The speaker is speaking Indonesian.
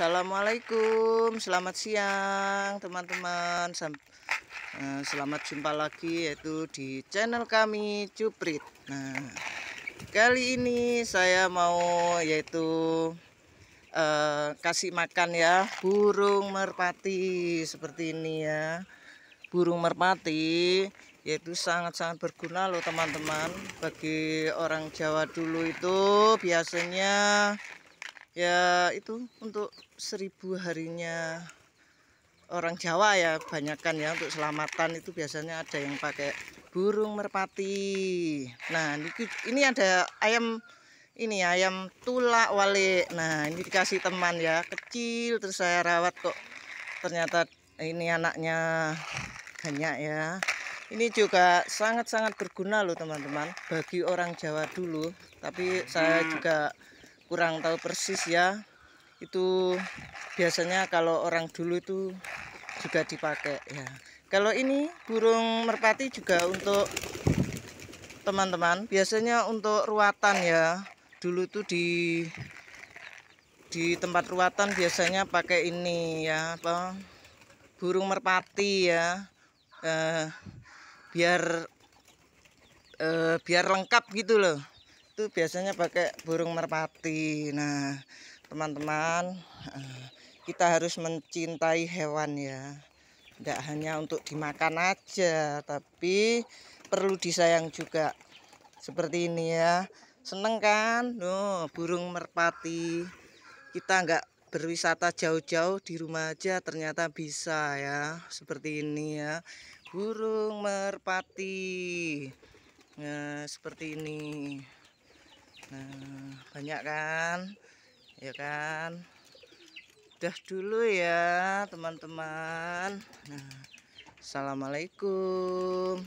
Assalamualaikum selamat siang teman-teman eh, selamat jumpa lagi yaitu di channel kami Cuprit Nah kali ini saya mau yaitu eh, kasih makan ya burung merpati seperti ini ya burung merpati yaitu sangat-sangat berguna loh teman-teman bagi orang Jawa dulu itu biasanya ya itu untuk seribu harinya orang Jawa ya banyakkan ya untuk selamatan itu biasanya ada yang pakai burung merpati nah ini, ada ayam ini ayam tulak wale nah ini dikasih teman ya kecil terus saya rawat kok ternyata ini anaknya banyak ya ini juga sangat-sangat berguna loh teman-teman bagi orang Jawa dulu tapi saya hmm. juga kurang tahu persis ya itu biasanya kalau orang dulu itu juga dipakai ya kalau ini burung merpati juga untuk teman-teman biasanya untuk ruatan ya dulu tuh di di tempat ruatan biasanya pakai ini ya apa burung merpati ya eh, biar eh, biar lengkap gitu loh itu biasanya pakai burung merpati nah teman-teman eh, kita harus mencintai hewan ya tidak hanya untuk dimakan aja tapi perlu disayang juga seperti ini ya seneng kan no, burung merpati kita nggak berwisata jauh-jauh di rumah aja ternyata bisa ya seperti ini ya burung merpati nah, seperti ini banyak kan ya kan udah dulu ya teman-teman nah assalamualaikum